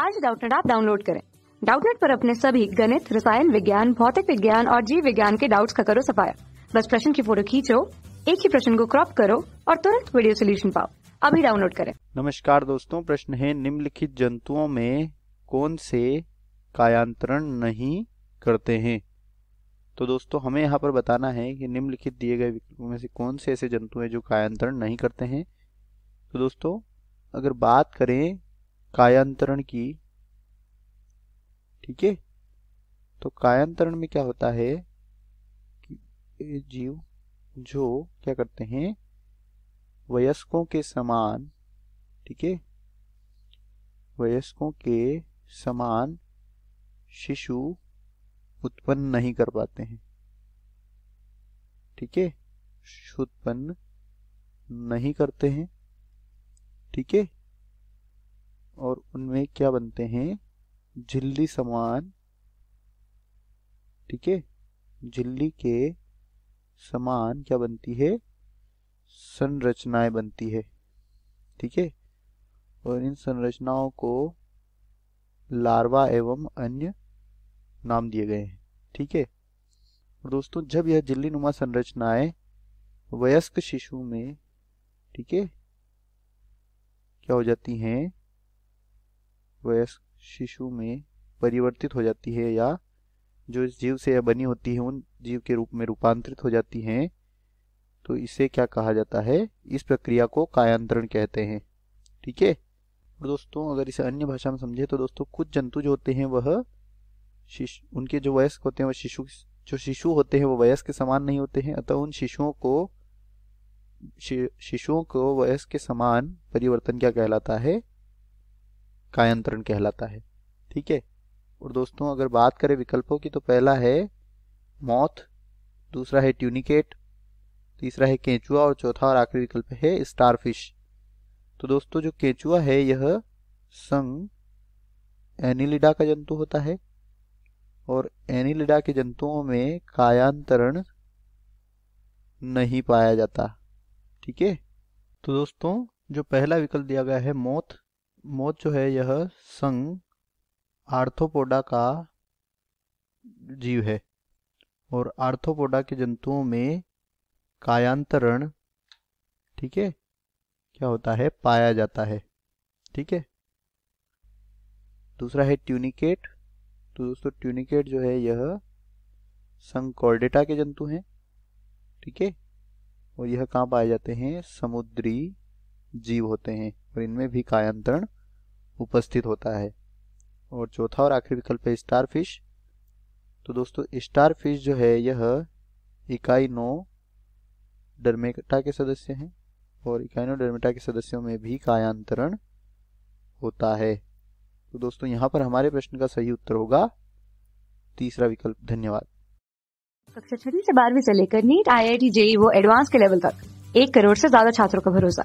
आज डाउटनेट आप डाउनलोड करें डाउटनेट पर अपने सभी गणित रसायन विज्ञान भौतिक विज्ञान और जीव विज्ञान के डाउट्स का करो सफाया बस प्रश्न की फोटो खींचो एक ही प्रश्न को क्रॉप करो और तुरंत वीडियो सोल्यूशन पाओ अभी डाउनलोड करें नमस्कार दोस्तों प्रश्न है निम्नलिखित जंतुओं में कौन से कायांतरण नहीं करते हैं तो दोस्तों हमें यहाँ पर बताना है कि निम्नलिखित दिए गए विकल्पों में से कौन से ऐसे जंतु हैं जो कायांतरण नहीं करते हैं तो दोस्तों अगर बात करें कायांतरण की ठीक है तो कायांतरण में क्या होता है कि जीव जो क्या करते हैं वयस्कों के समान ठीक है वयस्कों के समान शिशु उत्पन्न नहीं कर पाते हैं ठीक है उत्पन्न नहीं करते हैं ठीक है और उनमें क्या बनते हैं झिल्ली समान ठीक है झिल्ली के समान क्या बनती है संरचनाएं बनती है ठीक है और इन संरचनाओं को लार्वा एवं अन्य नाम दिए गए हैं ठीक है और दोस्तों जब यह झिल्ली नुमा संरचनाएं वयस्क शिशु में ठीक है क्या हो जाती हैं वयस्क शिशु में परिवर्तित हो जाती है या जो इस जीव से बनी होती है उन जीव के रूप में रूपांतरित हो जाती हैं तो इसे क्या कहा जाता है इस प्रक्रिया को कायांतरण कहते हैं ठीक है और दोस्तों अगर इसे अन्य भाषा में समझे तो दोस्तों कुछ जंतु जो होते हैं वह शिशु उनके जो वयस्क होते हैं वह शिशु जो शिशु होते हैं वह वयस्क के समान नहीं होते हैं अतः उन शिशुओं को शिशुओं को वयस्क के समान परिवर्तन क्या कहलाता है कायांतरण कहलाता है ठीक है और दोस्तों अगर बात करें विकल्पों की तो पहला है मौत दूसरा है ट्यूनिकेट तीसरा है केंचुआ और चौथा और आखिरी विकल्प है स्टारफिश तो दोस्तों जो केंचुआ है यह संग एनिलिडा का जंतु होता है और एनिलिडा के जंतुओं में कायांतरण नहीं पाया जाता ठीक है तो दोस्तों जो पहला विकल्प दिया गया है मौत मोच जो है यह संघ आर्थोपोडा का जीव है और आर्थोपोडा के जंतुओं में कायांतरण ठीक है क्या होता है पाया जाता है ठीक है दूसरा है ट्यूनिकेट तो दोस्तों ट्यूनिकेट जो है यह संकॉर्डेटा के जंतु हैं ठीक है और यह कहाँ पाए जाते हैं समुद्री जीव होते हैं और इनमें भी कायांतरण उपस्थित होता है और चौथा और आखिरी विकल्प है स्टार फिश तो दोस्तों स्टार फिश जो है यह इकाई नो डरमेटा के सदस्य हैं और इकाई नो डरमेटा के सदस्यों में भी कायांतरण होता है तो दोस्तों यहाँ पर हमारे प्रश्न का सही उत्तर होगा तीसरा विकल्प धन्यवाद कक्षा छठी से बारहवीं से लेकर NEET I I T JEE वो एडवांस के लेवल तक एक करोड़ से ज्यादा छात्रों का भरोसा